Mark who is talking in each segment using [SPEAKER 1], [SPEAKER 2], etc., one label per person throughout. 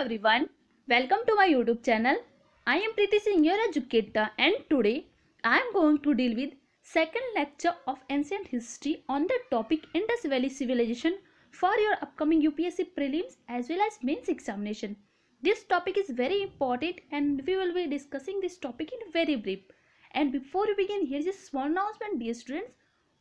[SPEAKER 1] everyone. Welcome to my YouTube channel. I am Preeti Singh, your educator and today I am going to deal with second lecture of ancient history on the topic Indus Valley Civilization for your upcoming UPSC prelims as well as mains examination. This topic is very important and we will be discussing this topic in very brief. And before we begin, here is a small announcement dear students.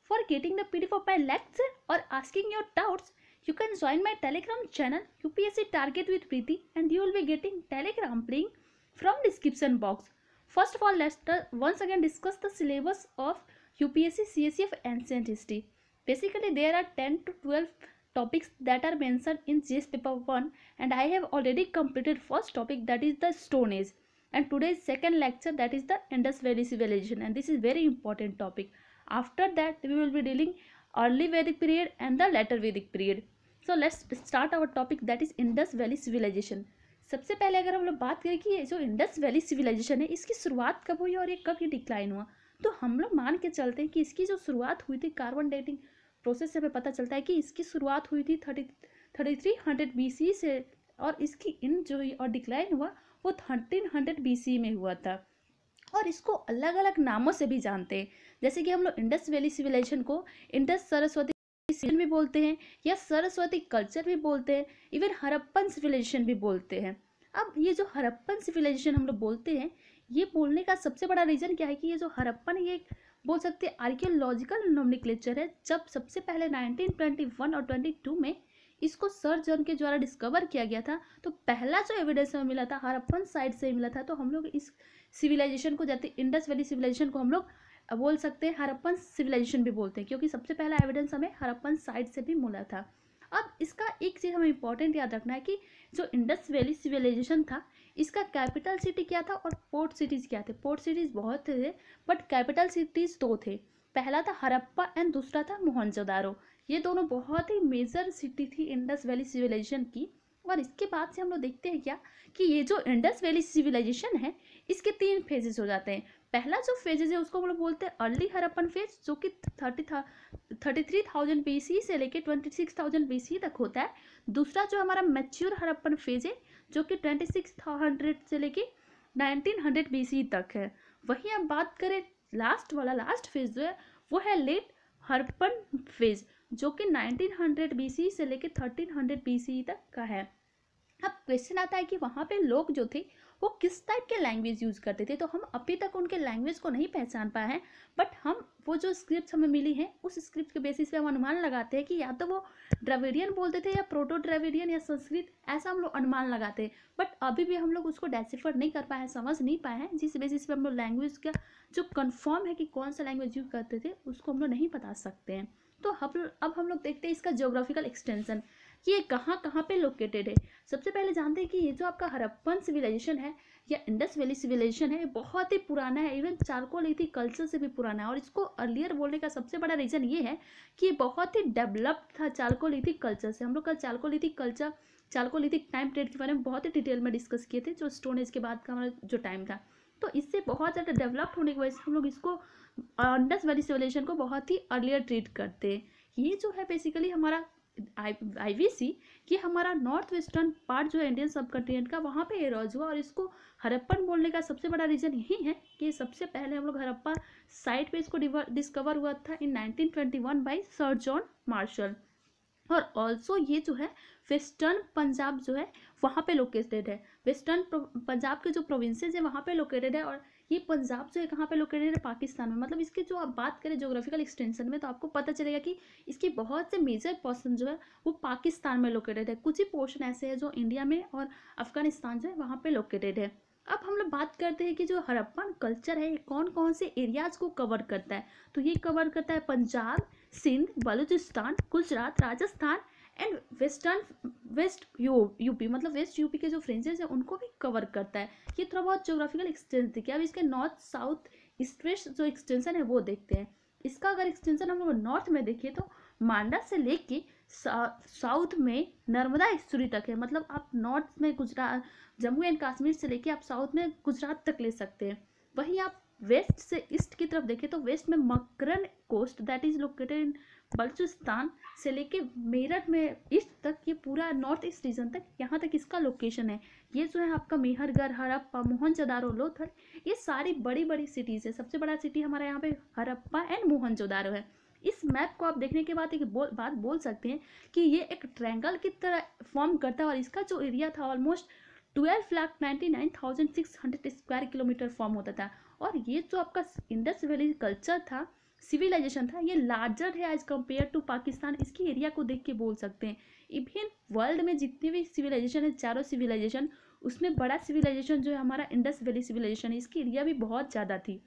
[SPEAKER 1] For getting the PDF of my lecture or asking your doubts, you can join my telegram channel UPSC Target with Preeti and you will be getting telegram link from description box. First of all, let's uh, once again discuss the syllabus of UPSC CSF Ancient History. Basically, there are 10 to 12 topics that are mentioned in GS paper 1 and I have already completed first topic that is the Stone Age and today's second lecture that is the Indus Valley Civilization and this is very important topic. After that, we will be dealing early Vedic period and the later Vedic period so let's start our topic that is Indus valley civilization सबसे पहले अगर हम लोग बात करें कि ये जो इंडस वैली सिविलाइजेशन है इसकी शुरुआत कब हुई और ये कब ये डिक्लाइन हुआ तो हम लोग मान के चलते हैं कि इसकी जो शुरुआत हुई थी कार्बन डेटिंग प्रोसेस से हमें पता चलता है कि इसकी शुरुआत हुई थी thirty thirty three hundred B C से और इसकी इन जो और डिक्लाइन हुआ वो थर्टीन हंड्रेड बी सी में हुआ था और इसको अलग अलग नामों से भी जानते हैं जैसे कि हम लोग इंडस वैली सिविलाइजेशन को इंडस सरस्वती सिविलाइजेशन भी बोलते हैं या सरस्वती कल्चर भी बोलते हैं इवन हरप्पन सिविलाइजेशन भी बोलते हैं अब ये जो हरप्पन सिविलाइजेशन हम लोग बोलते हैं ये बोलने का सबसे बड़ा रीज़न क्या है कि ये जो हरप्पन ये एक बोल सकते हैं आर्कियोलॉजिकल नोमिक्लेचर है जब सबसे पहले 1921 और 22 में इसको सर जॉन के द्वारा डिस्कवर किया गया था तो पहला जो एविडेंस हमें मिला था हरप्पन साइड से मिला था तो हम लोग इस सिविलाइजेशन को जाते इंडस वैली सिविलाइजेशन को हम लोग बोल सकते हैं हरप्पन सिविलाइजेशन भी बोलते हैं क्योंकि सबसे पहला एविडेंस हमें हरप्पन साइड से भी मिला था अब इसका एक चीज़ हमें इंपॉर्टेंट याद रखना है कि जो इंडस वैली सिविलाइजेशन था इसका कैपिटल सिटी क्या था और पोर्ट सिटीज़ क्या थे पोर्ट सिटीज़ बहुत थे बट कैपिटल सिटीज़ दो थे पहला था हरप्पा एंड दूसरा था मोहनजोदारो ये दोनों बहुत ही मेजर सिटी थी इंडस वैली सिविलाइजेशन की और इसके बाद से हम लोग देखते हैं क्या कि ये जो इंडस वैली सिविलाइजेशन है इसके तीन फेजेस हो जाते हैं पहला जो फेजेज है उसको हम लोग बोलते हैं अर्ली हरप्पन फेज जो कि थर्टी था thirty three thousand B C से लेकर twenty six thousand B C तक होता है दूसरा जो हमारा मेच्योर हरप्पन फेज है जो कि ट्वेंटी सिक्स हंड्रेड से लेकर नाइनटीन हंड्रेड बी सी तक है वहीं हम बात करें लास्ट वाला लास्ट फेज जो है वो है लेट हरपन फेज जो कि नाइनटीन बी सी से लेकर बी सी तक का है अब क्वेश्चन आता है कि वहाँ पे लोग जो थे वो किस टाइप के लैंग्वेज यूज़ करते थे तो हम अभी तक उनके लैंग्वेज को नहीं पहचान पाए हैं बट हम वो जो स्क्रिप्ट हमें मिली है उस स्क्रिप्ट के बेसिस पे हम अनुमान लगाते हैं कि या तो वो ड्राविडियन बोलते थे या प्रोटो ड्राविडियन या संस्कृत ऐसा हम लोग अनुमान लगाते हैं बट अभी भी हम लोग उसको डेसिफर नहीं कर पाए हैं समझ नहीं पाए हैं जिस बेसिस पे हम लोग लैंग्वेज का जो कन्फर्म है कि कौन सा लैंग्वेज यूज करते थे उसको हम लोग नहीं बता सकते हैं तो हम अब हम लोग देखते हैं इसका जोग्राफिकल एक्सटेंसन कि ये कहाँ कहाँ पे लोकेटेड है सबसे पहले जानते हैं कि ये जो आपका हरप्पन सिविलाइजेशन है या इंडस वैली सिविलाइजेशन है बहुत ही पुराना है इवन चारकोलिथी कल्चर से भी पुराना है और इसको अर्लियर बोलने का सबसे बड़ा रीज़न ये है कि ये बहुत ही डेवलप्ड था चारकोलिथी कल्चर से हम लोग कल chalcolithic culture chalcolithic time period के बारे में बहुत ही डिटेल में डिस्कस किए थे जो स्टोन एज के बाद का हमारा जो टाइम था तो इससे बहुत ज़्यादा डेवलप्ड होने की वजह से हम लोग इसको इंडस वैली सिविलाइजेशन को बहुत ही अर्लियर ट्रीट करते हैं ये जो है बेसिकली हमारा आई सी कि हमारा नॉर्थ वेस्टर्न पार्ट जो है इंडियन सब कॉन्टिनेंट का वहाँ पे एरोज हुआ और इसको हरप्पन बोलने का सबसे बड़ा रीज़न यही है कि सबसे पहले हम लोग हरप्पा साइट पे इसको डिस्कवर हुआ था in 1921 by sir John Marshall और ऑल्सो ये जो है वेस्टर्न पंजाब जो है वहाँ पे लोकेटेड है वेस्टर्न पंजाब के जो प्रोविंसेज है वहाँ पे लोकेटेड है और ये पंजाब जो है कहाँ पर लोकेटेड है पाकिस्तान में मतलब इसकी जो आप बात करें जोग्राफिकल एक्सटेंशन में तो आपको पता चलेगा कि इसके बहुत से मेजर पोर्सन जो है वो पाकिस्तान में लोकेटेड है कुछ ही पोर्शन ऐसे है जो इंडिया में और अफगानिस्तान जो है वहाँ पर लोकेटेड है अब हम लोग बात करते हैं कि जो हड़प्पन कल्चर है कौन कौन से एरियाज को कवर करता है तो ये कवर करता है Punjab Sindh Balochistan Gujarat Rajasthan and western west U UP मतलब वेस्ट यूपी के जो फ्रेंजेस हैं उनको भी कवर करता है ये थोड़ा बहुत जोग्राफिकल एक्सटेंस देखिए अब इसके नॉर्थ साउथ वेस्ट जो एक्सटेंसन है वो देखते हैं इसका अगर एक्सटेंसन हम लोग नॉर्थ में देखिए तो मांडा से लेके साउथ में नर्मदा एक्सुरी तक है मतलब आप नॉर्थ में गुजरात जम्मू एंड कश्मीर से लेके आप साउथ में गुजरात तक ले सकते हैं वहीं आप वेस्ट से ईस्ट की तरफ देखें तो वेस्ट में Makran coast that is located in Balochistan से लेके मेरठ में ईस्ट तक ये पूरा नॉर्थ ईस्ट रीजन तक यहाँ तक इसका लोकेशन है ये जो है आपका मेहरगढ़ हड़प्पा मोहनजोदारो लोथल ये सारी बड़ी बड़ी सिटीज़ है सबसे बड़ा सिटी हमारा यहाँ पे हड़प्पा एंड मोहनजोदारो है इस मैप को आप देखने के बाद एक बोल बात बोल सकते हैं कि ये एक ट्रैंगल की तरह फॉर्म करता है और इसका जो एरिया था almost twelve lakh ninety nine thousand six hundred square kilometre form होता था और ये जो आपका इंडस वैली कल्चर था सिविलाइजेशन था ये लार्जर है एज कम्पेयर टू पाकिस्तान इसकी एरिया को देख के बोल सकते हैं इवन वर्ल्ड में जितने भी सिविलाइजेशन है चारों सिविलाइजेशन उसमें बड़ा सिविलाइजेशन जो है हमारा इंडस वैली सिविलाइजेशन है इसकी एरिया भी बहुत ज़्यादा थी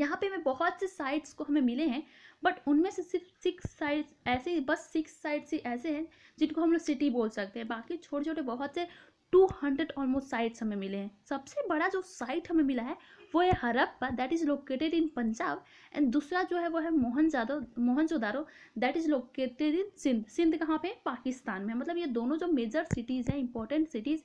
[SPEAKER 1] यहाँ पे हमें बहुत से साइट्स को हमें मिले हैं बट उनमें से सिर्फ सिक्स साइट्स ऐसे बस सिक्स साइट्स ही ऐसे हैं जिनको हम लोग सिटी बोल सकते हैं बाकी छोटे छोटे बहुत से टू हंड्रेड ऑलमोस्ट साइट्स हमें मिले हैं सबसे बड़ा जो साइट हमें मिला है वो है Harappa that is located in Punjab and दूसरा जो है वो है Mohenjodaro Mohenjodaro that is located in Sindh Sindh कहाँ पे पाकिस्तान में मतलब ये दोनों जो मेजर सिटीज़ हैं इंपॉर्टेंट सिटीज़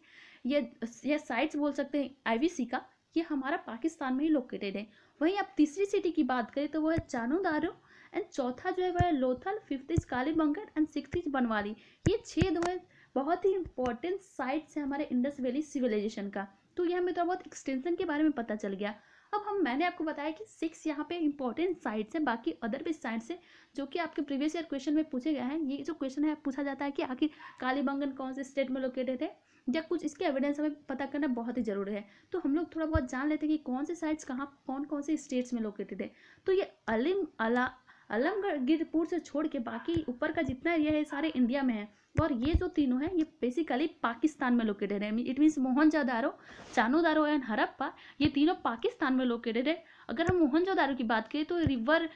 [SPEAKER 1] ये ये साइट्स बोल सकते हैं आई का ये हमारा पाकिस्तान में ही लोकेटेड है वहीं आप तीसरी सिटी की बात करें तो वो है चानोदारो एंड चौथा जो है वह है Lothal fifth is Kalibangan and six is Banawali ये छः दो है बहुत ही इंपॉर्टेंट साइट्स है हमारे इंडस वैली सिविलाइजेशन का तो यह हमें थोड़ा बहुत एक्सटेंशन के बारे में पता चल गया अब हम मैंने आपको बताया कि सिक्स यहाँ पे इंपॉर्टेंट साइड से बाकी अदर भी साइड से जो कि आपके प्रीवियस ईयर क्वेश्चन में पूछे गए हैं ये जो क्वेश्चन है पूछा जाता है कि आखिर कालीबंगन कौन से स्टेट में लोकेटेड है या कुछ इसके एविडेंस हमें पता करना बहुत ही जरूरी है तो हम लोग थोड़ा बहुत जान लेते हैं कि कौन से साइड्स कहाँ कौन कौन से स्टेट्स में लोकेटेड है तो ये अलिम अला अलमगढ़ गिरपुर से छोड़ के बाकी ऊपर का जितना एरिया है सारे इंडिया में है और ये जो तीनों है ये बेसिकली पाकिस्तान में लोकेटेड है it means Mohenjodaro Chanhudaro and Harappa ये तीनों पाकिस्तान में लोकेटेड है अगर हम मोहनजोदारो की बात करें तो रिवर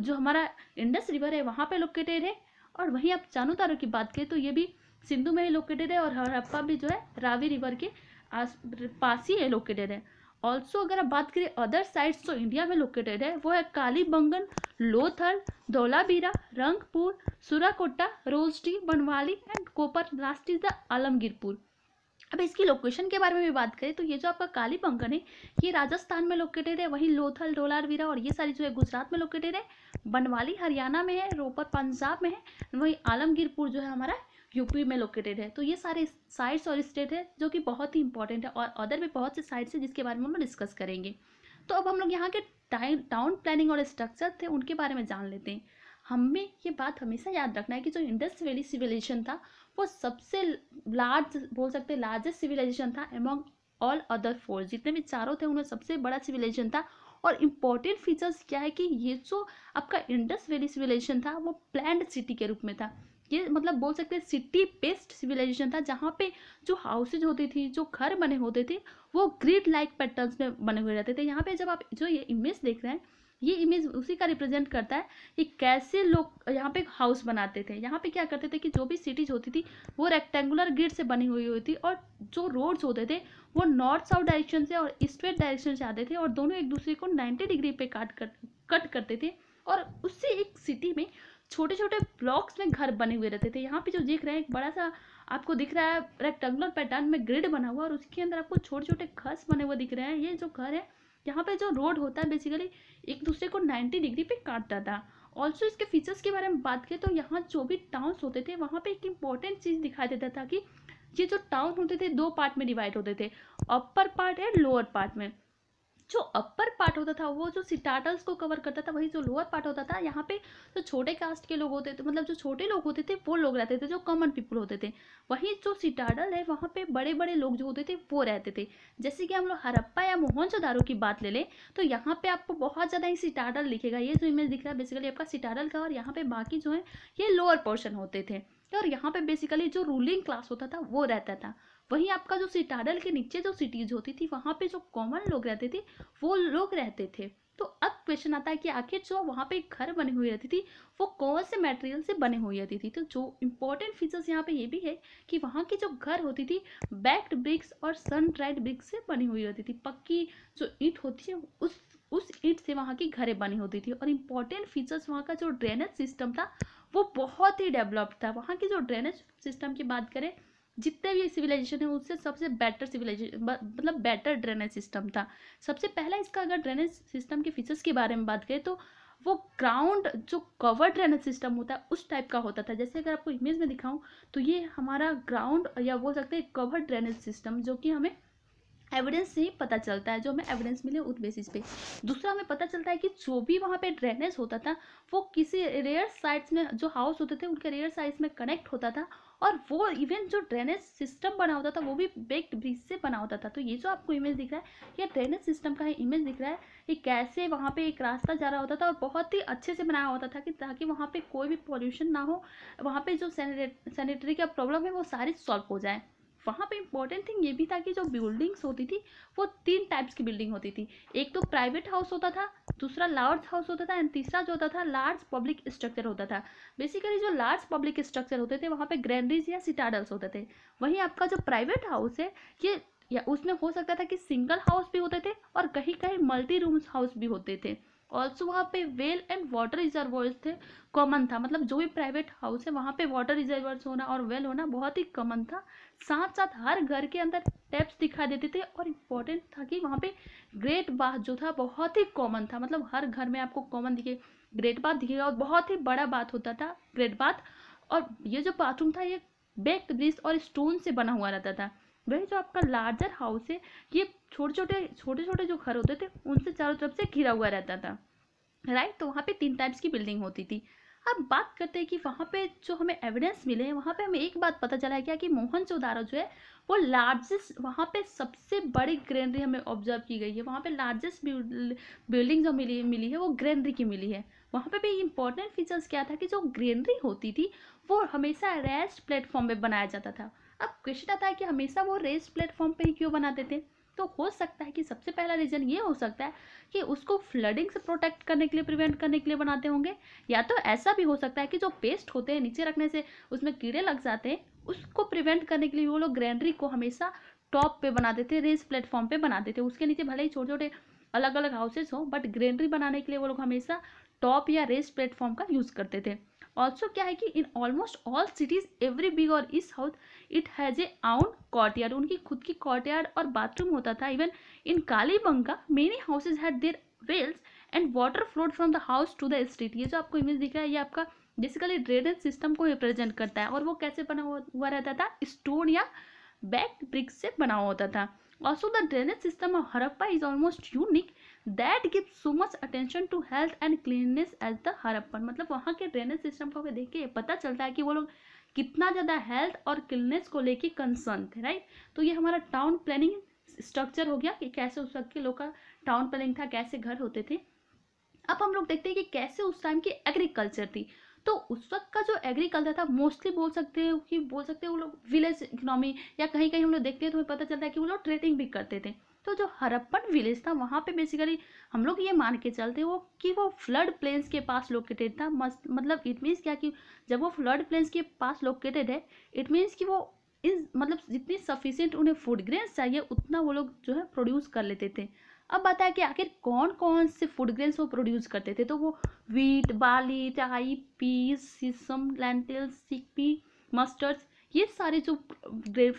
[SPEAKER 1] जो हमारा इंडस रिवर है वहाँ पर लोकेटेड है और वहीं आप चानोदारो की बात करें तो ये भी सिंधु में ही लोकेटेड है और हरप्पा भी जो है रावी रिवर के आस पास ही है लोकेटेड है ऑल्सो अगर आप बात करें अदर साइड्स जो इंडिया में लोकेटेड है वो है Kalibangan Lothal Dholavira Rangpur Surkotada Rojdi Banawali and Ropar last is the Alamgirpur अब इसकी लोकेशन के बारे में भी बात करें तो ये जो आपका कालीबंगन है ये राजस्थान में लोकेटेड है वहीं लोथल डोलारवीरा और ये सारी जो है गुजरात में लोकेटेड है बनवाली हरियाणा में है रोपर पंजाब में है वहीं आलमगीरपुर जो है हमारा यूपी में लोकेटेड है तो ये सारे साइट्स और स्टेट है जो कि बहुत ही इंपॉर्टेंट है और अदर भी बहुत से साइट्स हैं जिसके बारे में हम डिस्कस करेंगे तो अब हम लोग यहाँ के टाउन प्लानिंग और स्ट्रक्चर थे उनके बारे में जान लेते हैं हमें ये बात हमेशा याद रखना है कि जो इंडस वैली सिविलाइजेशन था वो सबसे लार्ज बोल सकते लार्जेस्ट सिविलाइजेशन था एमोंग ऑल अदर फोर जितने भी चारों थे उनमें सबसे बड़ा सिविलाइजेशन था और इम्पॉर्टेंट फीचर्स क्या है कि ये जो आपका इंडस वैली सिविलाइजेशन था वो प्लैंड सिटी के रूप में था ये मतलब बोल सकते हैं सिटी बेस्ड सिविलाइजेशन था जहाँ पे जो हाउसेज होती थी जो घर बने होते थे वो ग्रिड लाइक पैटर्न्स में बने हुए रहते थे यहाँ पे जब आप जो ये इमेज देख रहे हैं ये इमेज उसी का रिप्रेजेंट करता है कि कैसे लोग यहाँ पे हाउस बनाते थे यहाँ पे क्या करते थे कि जो भी सिटीज होती थी वो रेक्टेंगुलर ग्रिड से बनी हुई होती थी और जो रोड्स होते थे वो नॉर्थ साउथ डायरेक्शन से और ईस्ट वेस्ट डायरेक्शन से आते थे और दोनों एक दूसरे को नाइन्टी डिग्री पे काट कर कट करते थे और उससे एक सिटी में छोटे छोटे ब्लॉक्स में घर बने हुए रहते थे यहाँ पे जो दिख रहे हैं एक बड़ा सा आपको दिख रहा है रेक्टेंगुलर पैटर्न में ग्रिड बना हुआ और उसके अंदर आपको छोटे छोटे घर बने हुए दिख रहे हैं ये जो घर है यहाँ पे जो रोड होता है बेसिकली एक दूसरे को 90 डिग्री पे काटता था ऑल्सो इसके फीचर्स के बारे में बात करें तो यहाँ जो भी टाउन्स होते थे वहाँ पे एक इम्पोर्टेंट चीज़ दिखाई देता था कि ये जो टाउन होते थे दो पार्ट में डिवाइड होते थे upper part and lower part में जो अपर पार्ट होता था वो जो सिटाटल्स को कवर करता था वही जो लोअर पार्ट होता था यहाँ पे जो छोटे कास्ट के लोग होते थे मतलब जो छोटे लोग होते थे वो लोग रहते थे जो कॉमन पीपल होते थे वही जो सिटाडल है वहाँ पे बड़े बड़े लोग जो होते थे वो रहते थे जैसे कि हम लोग हरप्पा या मोहनजोदारो की बात ले लें तो यहाँ पे आपको बहुत ज़्यादा ही सिटाडल लिखेगा ये जो इमेज दिख रहा है बेसिकली आपका सिटाडल का और यहाँ पे बाकी जो है ये लोअर पोर्शन होते थे और यहाँ पे बेसिकली जो रूलिंग क्लास होता था वो रहता था वहीं आपका जो सिटाडल के नीचे जो सिटीज होती थी वहाँ पे जो कॉमन लोग रहते थे वो लोग रहते थे तो अब क्वेश्चन आता है कि आखिर जो वहाँ पे घर बने हुए रहती थी वो कौन से मटेरियल से बने हुई रहती थी तो जो इम्पोर्टेंट फीचर्स यहाँ पे ये भी है कि वहाँ की जो घर होती थी बैक्ड ब्रिक्स और सन ड्राइड ब्रिक्स से बनी हुई रहती थी पक्की जो ईट होती है उस उस ईट से वहाँ की घरें बनी होती थी और इम्पोर्टेंट फीचर्स वहाँ का जो ड्रेनेज सिस्टम था वो बहुत ही डेवलप्ड था वहाँ की जो ड्रेनेज सिस्टम की बात करें जितने भी सिविलाइजेशन है उससे सबसे बेटर सिविलाइजेशन मतलब बेटर ड्रेनेज सिस्टम था सबसे पहला इसका अगर ड्रेनेज सिस्टम के फीचर्स के बारे में बात करें तो वो ग्राउंड जो कवर ड्रेनेज सिस्टम होता है उस टाइप का होता था जैसे अगर आपको इमेज में दिखाऊं तो ये हमारा ग्राउंड या बोल सकते हैं कवर ड्रेनेज सिस्टम जो कि हमें एविडेंस से ही पता चलता है जो हमें एविडेंस मिले उस बेसिस पे दूसरा हमें पता चलता है कि जो भी वहाँ पे ड्रेनेज होता था वो किसी रेयर साइड्स में जो हाउस होते थे उनके रेयर साइड्स में कनेक्ट होता था और वो इवन जो ड्रेनेज सिस्टम बना होता था वो भी बेक्ड ब्रिज से बना होता था तो ये जो आपको इमेज दिख रहा है ये ड्रेनेज सिस्टम का इमेज दिख रहा है कि कैसे वहाँ पे एक रास्ता जा रहा होता था और बहुत ही अच्छे से बनाया होता था कि ताकि वहाँ पे कोई भी पॉल्यूशन ना हो वहाँ पे जो सैनिटरी का प्रॉब्लम है वो सारी सॉल्व हो जाए वहाँ पे इम्पॉर्टेंट थिंग ये भी था कि जो बिल्डिंग्स होती थी वो तीन टाइप्स की बिल्डिंग होती थी एक तो प्राइवेट हाउस होता था दूसरा लार्ज हाउस होता था एंड तीसरा जो होता था लार्ज पब्लिक स्ट्रक्चर होता था बेसिकली जो लार्ज पब्लिक स्ट्रक्चर होते थे वहाँ पे ग्रैंडरीज या सिटाडल्स होते थे वहीं आपका जो प्राइवेट हाउस है ये या उसमें हो सकता था कि सिंगल हाउस भी होते थे और कहीं कहीं मल्टी रूम्स हाउस भी होते थे ऑल्सो वहाँ पे वेल एंड वाटर रिजर्वर्स थे कॉमन था मतलब जो भी प्राइवेट हाउस है वहाँ पे वाटर रिजर्वर्स होना और वेल होना बहुत ही कॉमन था साथ साथ हर घर के अंदर टैप्स दिखाई देते थे और इम्पोर्टेंट था कि वहाँ पे ग्रेट बाथ जो था बहुत ही कॉमन था मतलब हर घर में आपको कॉमन दिखे ग्रेट बाथ दिखेगा और बहुत ही बड़ा बाथ होता था ग्रेट बाथ और ये जो बाथरूम था ये बेक ब्रिज और स्टोन से बना हुआ रहता था वह जो आपका लार्जर हाउस है ये छोटे छोटे छोटे छोटे जो घर होते थे उनसे चारों तरफ से घिरा हुआ रहता था राइट तो वहाँ पे तीन टाइप्स की बिल्डिंग होती थी अब बात करते हैं कि वहाँ पे जो हमें एविडेंस मिले हैं वहाँ पे हमें एक बात पता चला क्या कि मोहन चौदारा जो है वो लार्जेस्ट वहाँ पे सबसे बड़ी ग्रेनरी हमें ऑब्जर्व की गई है वहाँ पे लार्जेस्ट बिल्डिंग जो मिली मिली है वो ग्रेनरी की मिली है वहाँ पे भी इम्पोर्टेंट फीचर्स क्या था कि जो ग्रेनरी होती थी वो हमेशा रेस्ट प्लेटफॉर्म पर बनाया जाता था अब क्वेश्चन आता है कि हमेशा वो रेस प्लेटफॉर्म पे ही क्यों बनाते थे तो हो सकता है कि सबसे पहला रीज़न ये हो सकता है कि उसको फ्लडिंग से प्रोटेक्ट करने के लिए प्रिवेंट करने के लिए बनाते होंगे या तो ऐसा भी हो सकता है कि जो पेस्ट होते हैं नीचे रखने से उसमें कीड़े लग जाते हैं उसको प्रिवेंट करने के लिए वो लोग ग्रैंडरी को हमेशा टॉप पे बनाते थे रेस प्लेटफॉर्म पे बनाते थे उसके नीचे भले ही छोटे छोटे अलग अलग हाउसेस हों बट ग्रेनरी बनाने के लिए वो लोग हमेशा टॉप या रेस प्लेटफॉर्म का यूज़ करते थे ऑल्सो क्या है कि in almost all cities every big और इस हाउस इट हैज़ ए आउन कॉर्टयार्ड उनकी खुद की कॉर्टयार्ड और बाथरूम होता था even in Kalibangan many houses had their wells and water flowed from the house to the street ये जो आपको इमेज दिख रहा है ये आपका बेसिकली ड्रेनेज सिस्टम को रिप्रेजेंट करता है और वो कैसे बना हुआ रहता था स्टोन या बैक ब्रिक्स से बना हुआ होता था also the drainage system of Harappa is almost unique that give so much attention to health and cleanness as the Harappan मतलब वहाँ के ड्रेनेज सिस्टम को देख के पता चलता है कि वो लोग कितना ज़्यादा हेल्थ और क्लीननेस को लेके कंसर्न थे राइट तो ये हमारा टाउन प्लानिंग स्ट्रक्चर हो गया कि कैसे उस वक्त के लोग का टाउन प्लानिंग था कैसे घर होते थे अब हम लोग देखते हैं कि कैसे उस टाइम की एग्रीकल्चर थी तो उस वक्त का जो एग्रीकल्चर था मोस्टली बोल सकते हो कि बोल सकते हैं वो लोग विलेज इकोनॉमी या कहीं कहीं हम लोग देखते हैं तो हमें पता चलता है कि वो लोग ट्रेडिंग भी करते थे तो जो हरप्पन विलेज था वहाँ पे बेसिकली हम लोग ये मान के चलते वो कि वो फ्लड प्लेन्स के पास लोकेटेड था मतलब इट मीन्स क्या कि जब वो फ्लड प्लेन्स के पास लोकेटेड है इट मीन्स कि वो इस मतलब जितनी सफिशियंट उन्हें फूड ग्रेन्स चाहिए उतना वो लोग जो है प्रोड्यूस कर लेते थे अब बताया कि आखिर कौन कौन से फूड ग्रेन्स वो प्रोड्यूस करते थे तो वो वीट बाली चाई peas sesame lentils chickpea mustards ये सारे जो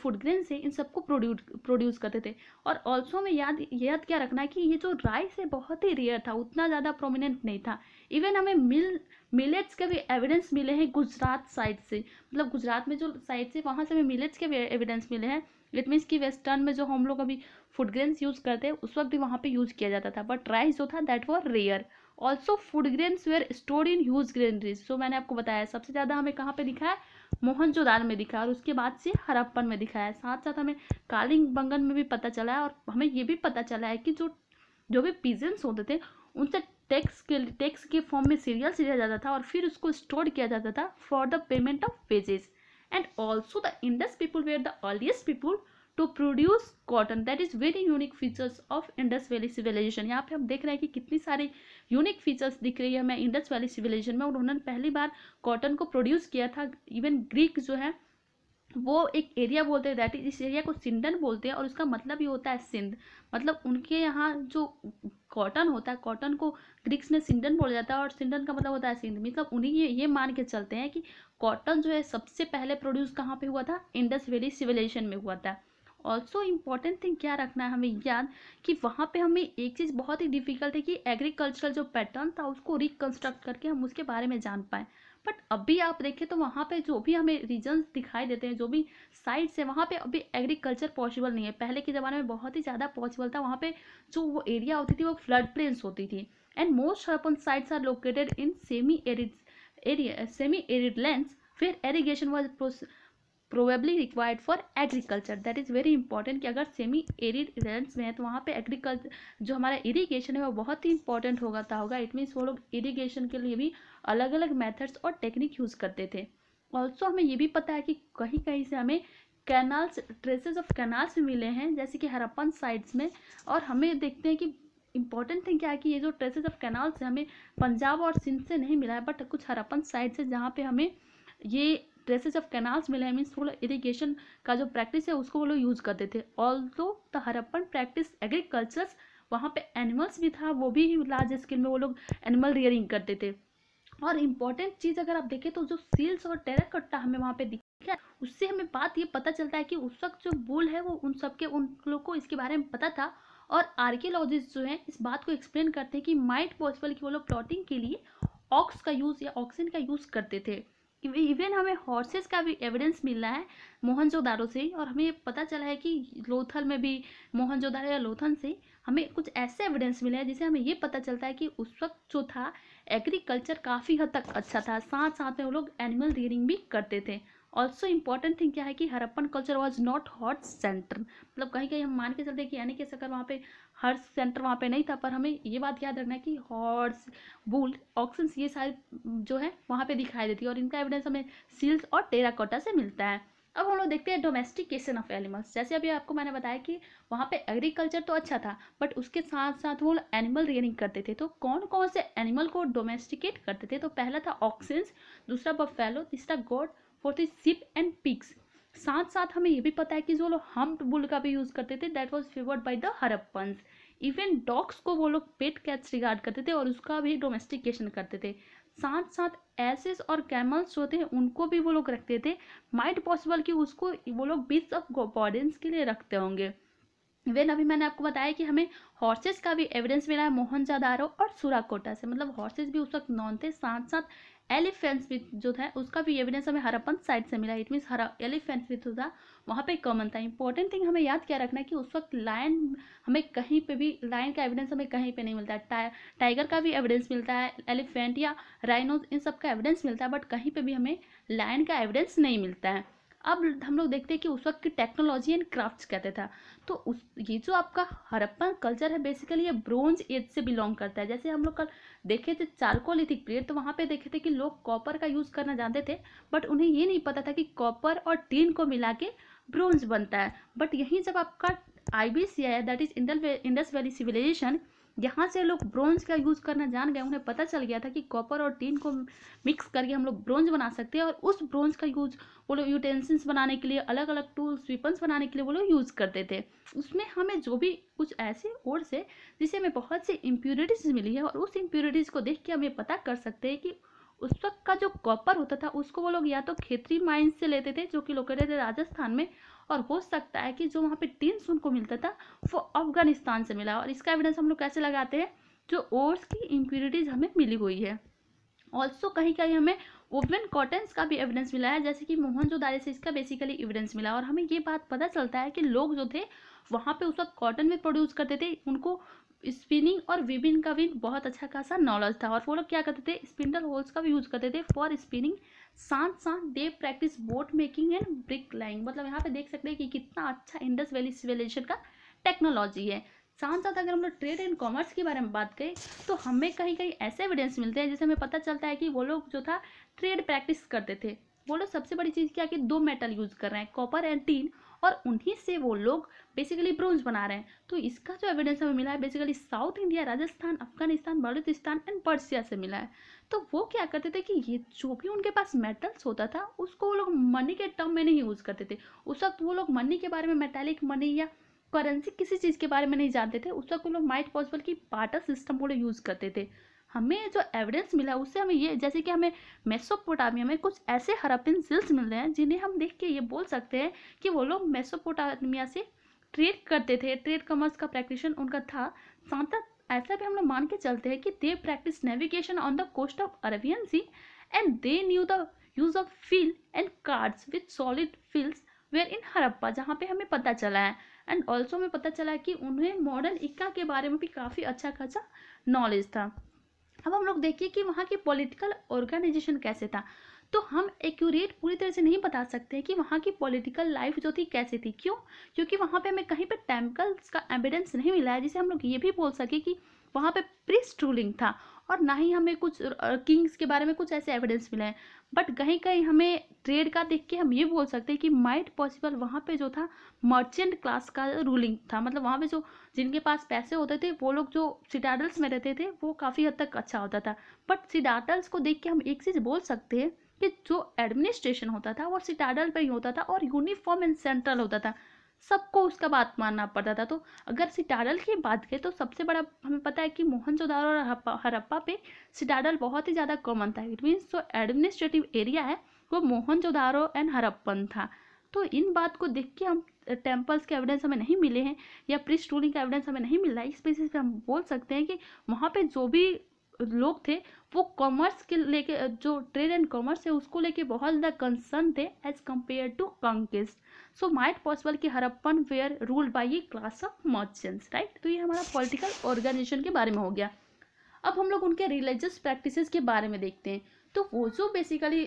[SPEAKER 1] फूड ग्रेन्स हैं इन सबको प्रोड्यू प्रोड्यूस करते थे और ऑल्सो हमें याद याद क्या रखना है कि ये जो राइस है बहुत ही रेयर था उतना ज़्यादा प्रोमिनेंट नहीं था इवन हमें मिल मिलेट्स के भी एविडेंस मिले हैं गुजरात साइड से मतलब गुजरात में जो साइड से वहाँ से हमें मिलेट्स के भी एविडेंस मिले हैं इट मीन्स कि वेस्टर्न में जो हम लोग अभी फूड ग्रेन्स यूज़ करते हैं उस वक्त भी वहाँ पर यूज़ किया जाता था बट राइस जो था that were rare also food grains were store in huge granaries so मैंने आपको बताया सबसे ज़्यादा हमें कहाँ पर दिखा है मोहनजोदार में दिखा और उसके बाद से हरप्पन में दिखाया है साथ साथ हमें कालिंग बंगन में भी पता चला है और हमें ये भी पता चला है कि जो जो भी पीजेंस होते थे उनसे टैक्स के टैक्स के फॉर्म में सीरियल सीधा जाता था और फिर उसको स्टोर किया जाता था for the payment of wages and also the Indus people were the earliest people to produce cotton that is very unique features of Indus valley civilization यहाँ पे हम देख रहे हैं कि कितनी सारी यूनिक फीचर्स दिख रही है हमें इंडस वैली सिविलाइजेशन में उन्होंने पहली बार कॉटन को प्रोड्यूस किया था इवन ग्रीक जो है वो एक एरिया बोलते हैं दैट इज इस एरिया को सिंडन बोलते हैं और उसका मतलब ये होता है सिंध मतलब उनके यहाँ जो कॉटन होता है कॉटन को ग्रीक्स में सिंडन बोला जाता है और सिंडन का मतलब होता है सिंध मतलब उन्हीं ये ये मान के चलते हैं कि कॉटन जो है सबसे पहले प्रोड्यूस कहाँ पे हुआ था इंडस वैली सिविलाइजेशन में हुआ था ऑल्सो इम्पॉर्टेंट थिंग क्या रखना है हमें याद कि वहाँ पे हमें एक चीज़ बहुत ही डिफिकल्ट है कि एग्रीकल्चरल जो पैटर्न था उसको रिकन्स्ट्रक्ट करके हम उसके बारे में जान पाएँ बट अभी आप देखें तो वहाँ पे जो भी हमें रीजन्स दिखाई देते हैं जो भी साइट्स हैं वहाँ पे अभी एग्रीकल्चर पॉसिबल नहीं है पहले के ज़माने में बहुत ही ज़्यादा पॉसिबल था वहाँ पे जो वो एरिया होती थी वो फ्लड प्लेन्स होती थी and most urban sites are located in semi arid area semi arid lands फिर irrigation was probably required for agriculture that is very important कि अगर सेमी एरिड लैंड्स में है तो वहाँ पे एग्रीकल्चर जो हमारा इरीगेशन है वो बहुत ही इंपॉर्टेंट होगा था होगा इट मीन्स वो लोग इरीगेशन के लिए भी अलग अलग मैथड्स और टेक्निक यूज़ करते थे ऑल्सो हमें ये भी पता है कि कहीं कहीं से हमें कैनाल्स ट्रेसेज ऑफ कैनाल्स भी मिले हैं जैसे कि हरप्पन साइड्स में और हमें देखते हैं कि इंपॉर्टेंट थिंग क्या है कि ये जो ट्रेसेज ऑफ कैनाल्स हमें पंजाब और सिंध से नहीं मिला है बट कुछ हरप्पन साइड्स है जहाँ पर हमें ये ट्रेसेस ऑफ कैनाल्स मिले हैं मीन्स थोड़ा इरीगेशन का जो प्रैक्टिस है उसको वो लोग यूज करते थे ऑल दो द हरप्पन प्रैक्टिस एग्रीकल्चर्स वहाँ पे एनिमल्स भी था वो भी लार्ज स्केल में वो लोग एनिमल रियरिंग करते थे और इम्पॉर्टेंट चीज़ अगर आप देखें तो जो सील्स और टेरर कट्टा हमें वहाँ पे दिखा है उससे हमें बात ये पता चलता है कि उस वक्त जो बुल है वो उन सबके उन लोग को इसके बारे में पता था और आर्कियोलॉजिस्ट जो हैं इस बात को एक्सप्लेन करते हैं कि माइट पॉसिबल कि वो लोग प्लॉटिंग के लिए ऑक्स का यूज़ या ऑक्सीजन का यूज़ करते थे इवन हमें हॉर्सेस का भी एविडेंस मिला है मोहनजोदारों से और हमें पता चला है कि लोथल में भी मोहनजोदारो या लोथन से हमें कुछ ऐसे एविडेंस मिले हैं जिसे हमें ये पता चलता है कि उस वक्त जो था एग्रीकल्चर काफ़ी हद तक अच्छा था साथ साथ में वो लोग एनिमल रियरिंग भी करते थे ऑल्सो इंपॉर्टेंट थिंग क्या है कि Harappan culture was not hot centre मतलब कहीं कहीं हम मान के चलते कि यानी कि अगर वहाँ पे हर सेंटर वहाँ पे नहीं था पर हमें ये बात याद रखना है कि हॉर्स बुल ऑक्सन ये सारे जो है वहाँ पे दिखाई देती है और इनका एविडेंस हमें सील्स और टेराकोटा से मिलता है अब हम लोग देखते हैं डोमेस्टिकेशन ऑफ एनिमल्स जैसे अभी आपको मैंने बताया कि वहाँ पे एग्रीकल्चर तो अच्छा था बट उसके साथ साथ वो लोग एनिमल रियरिंग करते थे तो कौन कौन से एनिमल को डोमेस्टिकेट करते थे तो पहला था ऑक्सेंस दूसरा बफेलो तीसरा goat fourth is sheep and pigs साथ साथ हमें ये भी पता है कि जो लोग हम बुल का भी यूज़ करते थे that was favoured by the Harappans even dogs को वो लोग पेट कैट्स रिगार्ड करते थे और उसका भी डोमेस्टिकेशन करते थे साथ साथ एसेस और कैमल्स जो थे उनको भी वो लोग रखते थे माइट पॉसिबल कि उसको वो लोग बीट्स ऑफ गॉडेंस के लिए रखते होंगे इवन अभी मैंने आपको बताया कि हमें हॉर्सेस का भी एविडेंस मिला है मोहनजादारो और सुराकोटा से मतलब हॉर्सेस भी उस वक्त नॉन थे साथ साथ एलिफेंट्स विथ जो था उसका भी एविडेंस हमें हरप्पन साइड से मिला इट मीन्स हर एलिफेंट्स विथ था वहाँ पे कॉमन था इंपॉर्टेंट थिंग हमें याद क्या रखना है कि उस वक्त लायन हमें कहीं पे भी लायन का एविडेंस हमें कहीं पे नहीं मिलता टा, टाइगर का भी एविडेंस मिलता है एलिफेंट या राइनोज इन सब का एविडेंस मिलता है बट कहीं पर भी हमें लायन का एविडेंस नहीं मिलता है अब हम लोग देखते हैं कि उस वक्त की टेक्नोलॉजी एंड क्राफ्ट्स कहते था तो उस ये जो आपका हरप्पन कल्चर है बेसिकली ये ब्रोंज एज से बिलोंग करता है जैसे हम लोग कल देखे थे चारकोलिथिक पीरियड तो वहाँ पे देखे थे कि लोग कॉपर का यूज़ करना जानते थे बट उन्हें ये नहीं पता था कि कॉपर और टीन को मिला के ब्रोंज बनता है बट यहीं जब आपका I V C I that is इंडल इंडस वैली सिविलाइजेशन यहाँ से लोग ब्रोंज का यूज़ करना जान गए उन्हें पता चल गया था कि कॉपर और टीन को मिक्स करके हम लोग ब्रोंज बना सकते हैं और उस ब्रोंज का यूज वो लोग यूटेंसिल्स बनाने के लिए अलग अलग टूल्स वीपन्स बनाने के लिए वो लोग यूज़ करते थे उसमें हमें जो भी कुछ ऐसे ओर से जिसे हमें बहुत सी इम्प्यूरिटीज़ मिली है और उस इम्प्यूरिटीज़ को देख के हमें पता कर सकते हैं कि उस वक्त का जो कॉपर होता था उसको वो लोग या तो खेतरी माइन से लेते थे जो कि लोकेटेड है राजस्थान में और हो सकता है कि जो वहाँ पे टीन सुन को मिलता था वो अफगानिस्तान से मिला और इसका एविडेंस हम लोग कैसे लगाते हैं जो ओट्स की इम्प्यूरिटीज़ हमें मिली हुई है ऑल्सो कहीं कहीं हमें ओवन कॉटन्स का भी एविडेंस मिला है जैसे कि मोहन दारे से इसका बेसिकली एविडेंस मिला और हमें ये बात पता चलता है कि लोग जो थे वहाँ पे उस वक्त कॉटन में प्रोड्यूस करते थे उनको स्पिनिंग और विबिन का भी बहुत अच्छा खासा नॉलेज था और वो लोग क्या करते थे स्पिंडल होल्स का भी यूज़ करते थे फॉर स्पिनिंग साथ साथ they practice boat making and brick laying मतलब यहाँ पे देख सकते हैं कि कितना अच्छा इंडस वैली सिविलाइजेशन का टेक्नोलॉजी है साथ साथ अगर हम लोग ट्रेड एंड कॉमर्स के बारे में बात करें तो हमें कहीं कहीं ऐसे एविडेंस मिलते हैं जिससे हमें पता चलता है कि वो लोग जो था ट्रेड प्रैक्टिस करते थे वो लोग सबसे बड़ी चीज़ क्या कि दो मेटल यूज़ कर रहे हैं कॉपर एंड टीन और उन्हीं से वो लोग बेसिकली ब्रोंज बना रहे हैं तो इसका जो एविडेंस हमें मिला है basically south India Rajasthan Afghanistan Balochistan and Persia से मिला है तो वो क्या करते थे कि ये जो भी उनके पास मेटल्स होता था उसको वो लोग मनी के टर्म में नहीं यूज़ करते थे उस वक्त वो लोग मनी के बारे में मेटेलिक मनी या करेंसी किसी चीज़ के बारे में नहीं जानते थे उस वक्त लोग माइट पॉसिबल की बाटर सिस्टम को यूज़ करते थे हमें जो एविडेंस मिला उससे हमें ये जैसे कि हमें मेसोपोटामिया में कुछ ऐसे हरपिन सिल्स मिल रहे हैं जिन्हें हम देख के ये बोल सकते हैं कि वो लोग मेसोपोटामिया से ट्रेड करते थे ट्रेड कॉमर्स का प्रैक्टिशन उनका था साथ ऐसा भी हम लोग मान के चलते हैं कि they practice navigation on the coast of Arabian sea and they knew the use of wheel and carts with solid wheels were in Harappa जहाँ पे हमें पता चला है एंड ऑल्सो में पता चला कि उन्हें मॉडर्न इक्का के बारे में भी काफ़ी अच्छा खासा नॉलेज था अब हम लोग देखिए कि वहाँ की पॉलिटिकल ऑर्गेनाइजेशन कैसे था तो हम एक्यूरेट पूरी तरह से नहीं बता सकते कि वहाँ की पॉलिटिकल लाइफ जो थी कैसी थी क्यों क्योंकि वहाँ पे हमें कहीं पे टेम्पल्स का एविडेंस नहीं मिला है जिसे हम लोग ये भी बोल सके कि वहाँ पे प्रिस्ट रूलिंग था और ना ही हमें कुछ किंग्स के बारे में कुछ ऐसे एविडेंस मिले हैं बट कहीं कहीं हमें ट्रेड का देख के हम ये बोल सकते हैं कि माइट पॉसिबल वहाँ पे जो था मर्चेंट क्लास का रूलिंग था मतलब वहाँ पे जो जिनके पास पैसे होते थे वो लोग जो सिटाडल्स में रहते थे वो काफ़ी हद तक अच्छा होता था बट सिटाडल्स को देख के हम एक चीज़ बोल सकते हैं कि जो एडमिनिस्ट्रेशन होता था वो सिटाडल पर ही होता था और यूनिफॉर्म एंड सेंट्रल होता था सबको उसका बात मानना पड़ता था तो अगर सिटाडल की बात करें तो सबसे बड़ा हमें पता है कि मोहनजोदारो और हरप्पा हरप्पा पे सिटाडल बहुत ही ज़्यादा कॉमन था इट मीन्स जो एडमिनिस्ट्रेटिव एरिया है वो मोहनजोदारो एंड हरप्पन था तो इन बात को देख के हम टेम्पल्स के एविडेंस हमें नहीं मिले हैं या प्रिस्ट रूलिंग का एविडेंस हमें नहीं मिल रहा है इस बेसिस पे हम बोल सकते हैं कि वहाँ पे जो भी लोग थे वो कॉमर्स के लेके जो ट्रेड एंड कॉमर्स है उसको लेके बहुत ज़्यादा कंसर्न थे as compare to conquest so might possible कि Harappan were ruled by a class of merchants right तो ये हमारा पॉलिटिकल ऑर्गेनाइजेशन के बारे में हो गया अब हम लोग उनके रिलीजियस प्रैक्टिसेस के बारे में देखते हैं तो वो जो बेसिकली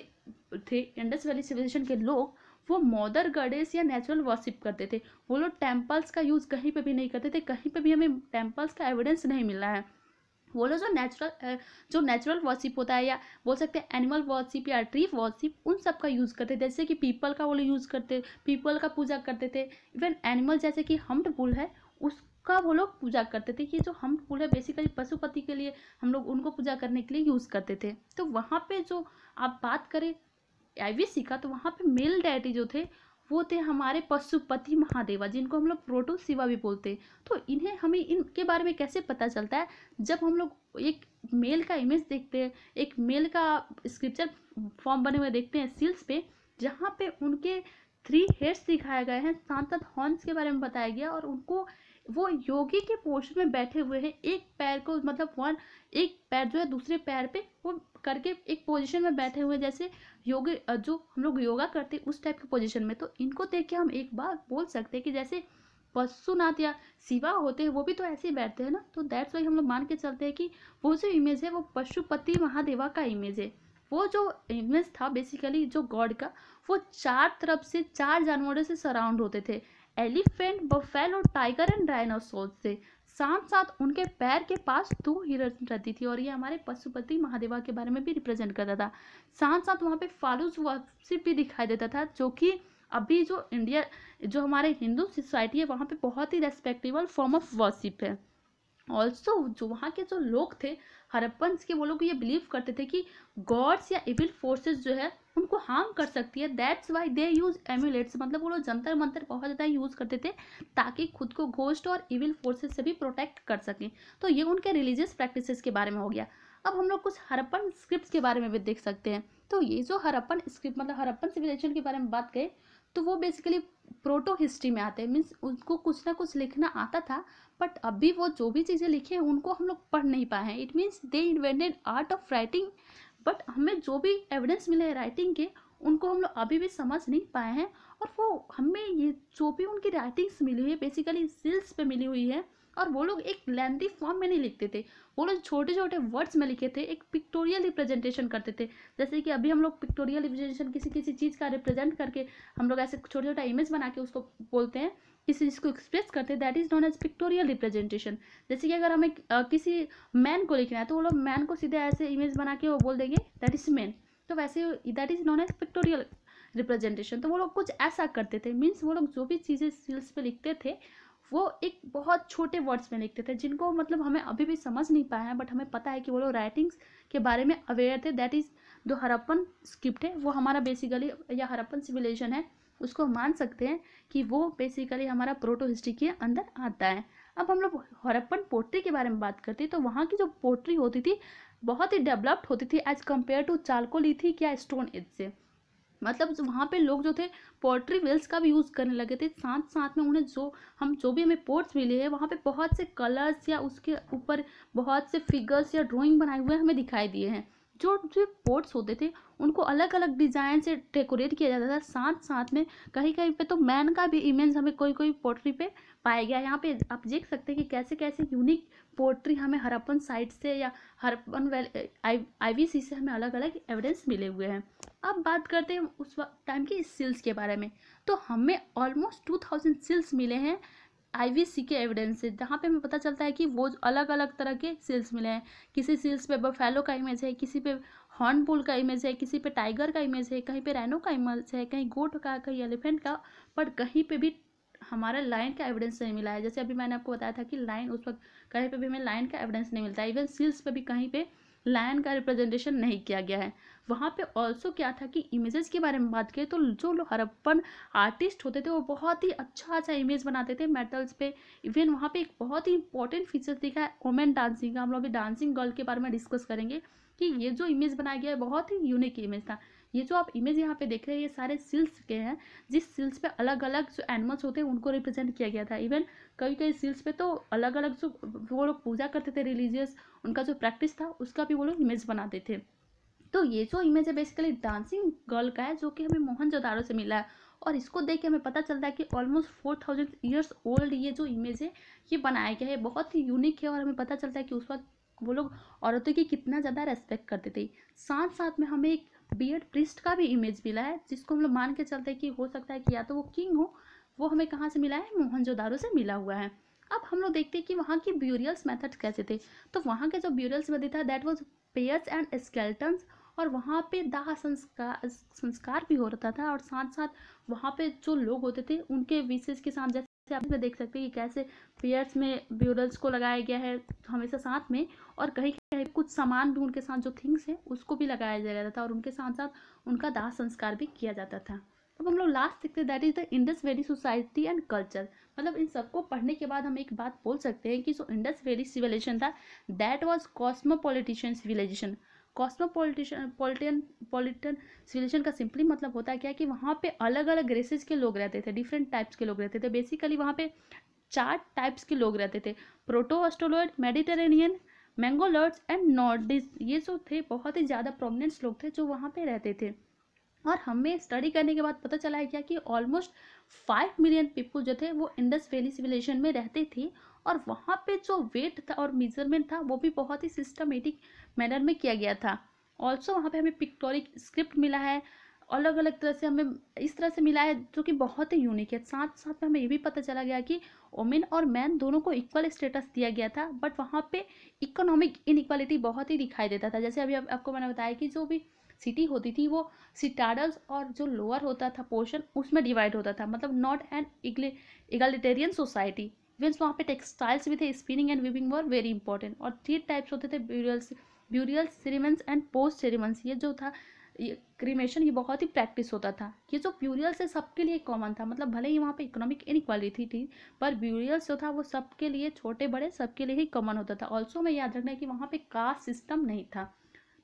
[SPEAKER 1] थे इंडस वैली सिविलाइजेशन के लोग वो मॉदर गडेस या नेचुरल वर्शिप करते थे वो लोग टेम्पल्स का यूज़ कहीं पे भी नहीं करते थे कहीं पे भी हमें टेम्पल्स का एविडेंस नहीं मिला है वो लोग जो नेचुरल जो नेचुरल वॉशिप होता है या बोल सकते हैं एनिमल वॉशिप या ट्री वॉशिप उन सब का यूज़ करते थे जैसे कि पीपल का वो लोग यूज़ करते पीपल का पूजा करते थे इवन एनिमल जैसे कि पुल है उसका वो लोग पूजा करते थे ये जो पुल है बेसिकली पशुपति के लिए हम लोग उनको पूजा करने के लिए यूज़ करते थे तो वहाँ पर जो आप बात करें आई आईवीसी का तो वहाँ पर मेल डायटी जो थे वो थे हमारे पशुपति महादेवा जिनको हम लोग प्रोटो शिवा भी बोलते हैं तो इन्हें हमें इनके बारे में कैसे पता चलता है जब हम लोग एक मेल का इमेज देखते हैं एक मेल का स्क्रिप्चर फॉर्म बने हुए देखते हैं सील्स पे जहाँ पे उनके थ्री हेड्स दिखाए गए हैं सांसद हॉर्न्स के बारे में बताया गया और उनको वो योगी के पोस्टर में बैठे हुए हैं एक पैर को मतलब वन एक पैर जो है दूसरे पैर पे वो करके एक पोजीशन में बैठे हुए जैसे योगी जो हम लोग योगा करते हैं उस टाइप की पोजीशन में तो इनको देख के हम एक बार बोल सकते हैं कि जैसे पशुनाथ या शिवा होते हैं वो भी तो ऐसे ही बैठते हैं ना तो दैट्स वाई हम लोग मान के चलते हैं कि वो जो इमेज है वो पशुपति महादेवा का इमेज है वो जो इमेज था बेसिकली जो गॉड का वो चार तरफ से चार जानवरों से सराउंड होते थे elephant buffalo tiger and dinosaur से साथ साथ उनके पैर के पास दो हिरन रहती थी और ये हमारे पशुपति महादेवा के बारे में भी रिप्रेजेंट करता था साथ साथ वहाँ पे फालूस वर्शिप भी दिखाई देता था जो कि अभी जो इंडिया जो हमारे हिंदू सोसाइटी है वहाँ पे बहुत ही रेस्पेक्टेबल फॉर्म ऑफ वर्शिप है ऑल्सो जो वहाँ के जो लोग थे हरप्पन्स के वो लोग ये बिलीव करते थे कि गॉड्स या इविल फोर्सेस जो है उनको हार्म कर सकती है that's why they use amulets मतलब वो लोग जंतर मंतर बहुत ज़्यादा यूज़ करते थे ताकि खुद को घोष्ट और इविल फोर्सेस से भी प्रोटेक्ट कर सकें तो ये उनके रिलीजियस प्रैक्टिसेस के बारे में हो गया अब हम लोग कुछ हरप्पन स्क्रिप्ट के बारे में भी देख सकते हैं तो ये जो हरप्पन स्क्रिप्ट मतलब हरप्पन सिविलाइजेशन के बारे में बात करें तो वो बेसिकली प्रोटो हिस्ट्री में आते हैं मीन्स उनको कुछ ना कुछ लिखना आता था बट अभी वो जो भी चीज़ें लिखे हैं उनको हम लोग पढ़ नहीं पाए हैं it means they invented art of writing but हमें जो भी एविडेंस मिले हैं राइटिंग के उनको हम लोग अभी भी समझ नहीं पाए हैं और वो हमें ये जो भी उनकी राइटिंग्स मिली हुई है बेसिकली सील्स पे मिली हुई है और वो लोग एक लेंथी फॉर्म में नहीं लिखते थे वो लोग छोटे छोटे वर्ड्स में लिखे थे एक पिक्टोरियल रिप्रेजेंटेशन करते थे जैसे कि अभी हम लोग पिक्टोरियल रिप्रेजेंटेशन किसी किसी चीज़ का रिप्रेजेंट करके हम लोग ऐसे छोटा छोटा इमेज बना के उसको बोलते हैं किसी चीज़ को एक्सप्रेस करते हैं that is known as pictorial representation जैसे कि अगर हमें किसी मैन को लिखना है तो वो लोग मैन को सीधे ऐसे इमेज बना के वो बोल देंगे दैट इज़ मैन तो वैसे that is known as pictorial representation तो वो लोग कुछ ऐसा करते थे मीन्स वो लोग जो भी चीज़ें सील्स पे लिखते थे वो एक बहुत छोटे वर्ड्स में लिखते थे जिनको मतलब हमें अभी भी समझ नहीं पाया है बट हमें पता है कि वो लोग राइटिंग्स के बारे में अवेयर थे दैट इज़ जो हरप्पन स्क्रिप्ट है वो हमारा बेसिकली या हरप्पन सिविलेशन है उसको मान सकते हैं कि वो बेसिकली हमारा प्रोटो हिस्ट्री के अंदर आता है अब हम लोग हरप्पन पोट्री के बारे में बात करते हैं तो वहाँ की जो पोट्री होती थी बहुत ही डेवलप्ड होती थी एज कम्पेयर टू चालकोलिथिक या स्टोन एज से मतलब वहाँ पे लोग जो थे पोट्री वेल्स का भी यूज़ करने लगे थे साथ साथ में उन्हें जो हम जो भी हमें पोर्ट्स मिले हैं वहाँ पे बहुत से कलर्स या उसके ऊपर बहुत से फिगर्स या ड्राइंग बनाए हुए हमें दिखाई दिए हैं जो जो पोर्ट्स होते थे उनको अलग अलग डिज़ाइन से डेकोरेट किया जाता था साथ साथ में कहीं कहीं पे तो मैन का भी इमेज हमें कोई कोई पोट्री पे पाया गया यहाँ पे आप देख सकते हैं कि कैसे कैसे यूनिक पोट्री हमें हरप्पन साइट से या हरप्पन वेल आई से हमें अलग अलग एविडेंस मिले हुए हैं अब बात करते हैं उस टाइम की सिल्स के बारे में तो हमें ऑलमोस्ट टू थाउजेंड सिल्स मिले हैं आईवीसी के एविडेंस है जहाँ पे हमें पता चलता है कि वो अलग अलग तरह के सील्स मिले हैं किसी सील्स पे बफेलो का इमेज है किसी पे हॉर्नबुल का इमेज है किसी पे टाइगर का इमेज है कहीं पे रैनो का इमेज है कहीं गोट का कहीं एलिफेंट का पर कहीं पे भी हमारा लाइन का एविडेंस नहीं मिला है जैसे अभी मैंने आपको बताया था कि लाइन उस वक्त कहीं पर भी हमें लाइन का एविडेंस नहीं मिलता इवन सील्स पर भी कहीं पर लाइन का रिप्रेजेंटेशन नहीं किया गया है वहाँ पे ऑल्सो क्या था कि इमेजेस के बारे में बात करें तो जो लोग हरप्पन आर्टिस्ट होते थे वो बहुत ही अच्छा अच्छा इमेज बनाते थे मेटल्स पे इवन वहाँ पे एक बहुत ही इंपॉर्टेंट फीचर दिखा है वोमेन डांसिंग का हम लोग अभी डांसिंग गर्ल के बारे में डिस्कस करेंगे कि ये जो इमेज बनाया गया है बहुत ही यूनिक इमेज था ये जो आप इमेज यहाँ पे देख रहे हैं ये सारे सिल्स के हैं जिस सिल्स पे अलग अलग जो एनिमल्स होते हैं उनको रिप्रेजेंट किया गया था इवन कई कई सिल्स पे तो अलग अलग जो वो लोग पूजा करते थे रिलीजियस उनका जो प्रैक्टिस था उसका भी वो लोग इमेज बनाते थे तो ये जो इमेज है बेसिकली डांसिंग गर्ल का है जो कि हमें मोहनजोदारो से मिला है और इसको देख के हमें पता चलता है कि almost four thousand years old ये जो इमेज है ये बनाया गया है बहुत ही यूनिक है और हमें पता चलता है कि उस वक्त वो लोग औरतों की कितना ज़्यादा रेस्पेक्ट करते थे साथ साथ में हमें एक बियड प्रिस्ट का भी इमेज मिला है जिसको हम लोग मान के चलते हैं कि हो सकता है कि या तो वो किंग हो वो हमें कहाँ से मिला है मोहन से मिला हुआ है अब हम लोग देखते हैं कि वहाँ की ब्यूरियल्स मेथड कैसे थे तो वहाँ के जो ब्यूरियल्स मेथड था that was pairs and skeletons और वहाँ पे दाह संस्कार संस्कार भी हो रहा था और साथ साथ वहाँ पे जो लोग होते थे उनके विशेष के साथ जैसे आप देख सकते हैं कि कैसे पेयर्स में ब्यूरल्स को लगाया गया है हमेशा साथ में और कहीं कहीं कुछ सामान भी उनके साथ जो थिंग्स हैं उसको भी लगाया जाता था और उनके साथ साथ उनका दाह संस्कार भी किया जाता था अब हम लोग लास्ट देखते हैं that is the Indus valley society and culture मतलब इन सबको पढ़ने के बाद हम एक बात बोल सकते हैं कि जो इंडस वैली सिविलाइजेशन था that was cosmopolitan civilization cosmopolitan पोलिटन पोलिटन सिविलेशन का सिंपली मतलब होता है क्या कि वहाँ पे अलग अलग रेसेस के लोग रहते थे डिफरेंट टाइप्स के लोग रहते थे बेसिकली वहाँ पे चार टाइप्स के लोग रहते थे proto Australoid Mediterranean Mongoloids and Nordics ये जो तो थे बहुत ही ज़्यादा प्रोमिनेंट्स लोग थे जो वहाँ पर रहते थे और हमें स्टडी करने के बाद पता चला है क्या कि ऑलमोस्ट फाइव मिलियन पीपल जो थे वो इंडस वैली सिविलाइजेशन में रहते थे और वहाँ पे जो वेट था और मेजरमेंट था वो भी बहुत ही सिस्टमेटिक मैनर में किया गया था ऑल्सो वहाँ पे हमें पिक्टोरिक स्क्रिप्ट मिला है अलग अलग तरह से हमें इस तरह से मिला है जो कि बहुत ही यूनिक है साथ साथ में हमें ये भी पता चला गया कि वोमेन और मैन दोनों को इक्वल स्टेटस दिया गया था बट वहाँ पे इकोनॉमिक इनक्वालिटी बहुत ही दिखाई देता था जैसे अभी आपको मैंने बताया कि जो भी सिटी होती थी वो सिटाडल्स और जो लोअर होता था पोर्शन उसमें डिवाइड होता था मतलब not an egalitarian society means वहाँ पे टेक्सटाइल्स भी थे spinning and weaving were very important और थ्री टाइप्स होते थे burials burial ceremonies and post ceremonies ये जो था ये क्रीमेशन ये बहुत ही प्रैक्टिस होता था ये जो ब्यूरियल से सबके लिए कॉमन था मतलब भले ही वहाँ पे इकोनॉमिक इनक्वालिटी थी पर ब्यूरियल्स जो था वो सबके लिए छोटे बड़े सबके लिए ही कॉमन होता था ऑल्सो मैं याद रखना है कि वहाँ पे कास्ट सिस्टम नहीं था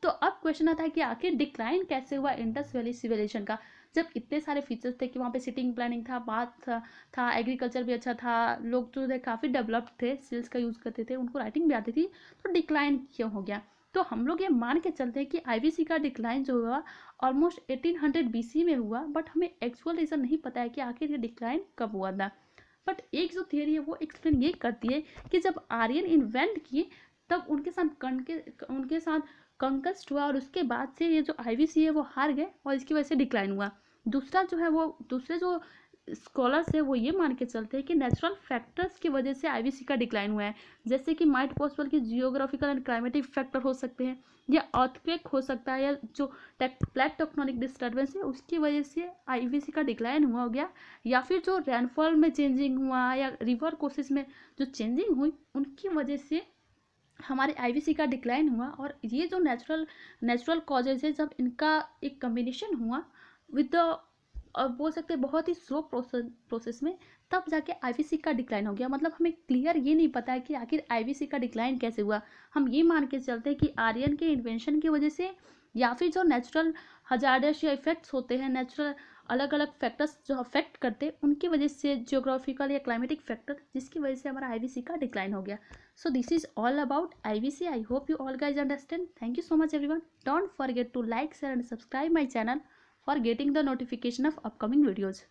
[SPEAKER 1] तो अब क्वेश्चन आता है कि आखिर डिक्लाइन कैसे हुआ इंडस वैली सिविलाइजेशन का जब इतने सारे फीचर्स थे कि वहाँ पे सिटिंग प्लानिंग था बात था था एग्रीकल्चर भी अच्छा था लोग जो है काफ़ी डेवलप्ड थे सेल्स का यूज़ करते थे उनको राइटिंग भी आती थी तो डिक्लाइन क्यों हो गया तो हम लोग ये मान के चलते हैं कि आई का डिक्लाइन जो हुआ ऑलमोस्ट एटीन हंड्रेड में हुआ बट हमें एक्चुअल रीज़न नहीं पता है कि आखिर ये डिक्लाइन कब हुआ था बट एक जो थियरी है वो एक्सप्लेन ये करती है कि जब आर्यन इन्वेंट किए तब उनके साथ कण के उनके साथ कंकस्ट हुआ और उसके बाद से ये जो आईवीसी है वो हार गए और इसकी वजह से डिक्लाइन हुआ दूसरा जो है वो दूसरे जो स्कॉलर्स है वो ये मान के चलते हैं कि नेचुरल फैक्टर्स की वजह से आई का डिक्लाइन हुआ है जैसे कि माइट पॉसिबल की जियोग्राफिकल एंड क्लाइमेटिक फैक्टर हो सकते हैं या अर्थक्वेक हो सकता है या जो प्लेट टेक्नोलिक डिस्टर्बेंस है उसकी वजह से आई का डिक्लाइन हुआ हो गया या फिर जो रेनफॉल में चेंजिंग हुआ या रिवर कोर्सेज में जो चेंजिंग हुई उनकी वजह से हमारे आई का डिक्लाइन हुआ और ये जो नेचुरल नेचुरल कॉजेज है जब इनका एक कम्बिनेशन हुआ विद द और बोल सकते हैं बहुत ही स्लो प्रोसेस प्रोसेस में तब जाके आईवीसी का डिक्लाइन हो गया मतलब हमें क्लियर ये नहीं पता है कि आखिर आईवीसी का डिक्लाइन कैसे हुआ हम ये मान के चलते हैं कि आर्यन के इन्वेंशन की वजह से या फिर जो नेचुरल या इफेक्ट्स होते हैं नेचुरल अलग अलग फैक्टर्स जो अफेक्ट करते हैं उनकी वजह से जियोग्राफिकल या क्लाइमेटिक फैक्टर जिसकी वजह से हमारा आई का डिक्लाइन हो गया so this is all about I I hope you all guys understand thank you so much everyone don't forget to like share and subscribe my channel for getting the notification of upcoming videos.